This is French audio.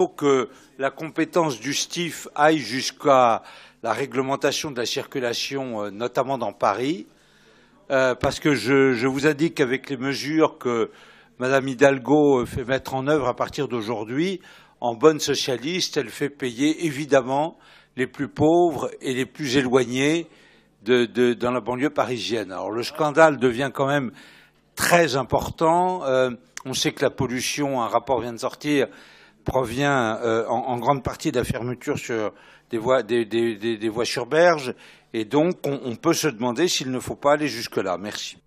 Il faut que la compétence du STIF aille jusqu'à la réglementation de la circulation, euh, notamment dans Paris, euh, parce que je, vous vous dit qu'avec les mesures que Madame Hidalgo euh, fait mettre en œuvre à partir d'aujourd'hui, en bonne socialiste, elle fait payer évidemment les plus pauvres et les plus éloignés dans la banlieue parisienne. Alors le scandale devient quand même très important. on sait que la pollution, un rapport vient de sortir, provient euh, en, grande partie de la fermeture sur des voies, des, voies sur berge, et donc on peut se demander s'il ne faut pas aller jusque-là. Merci.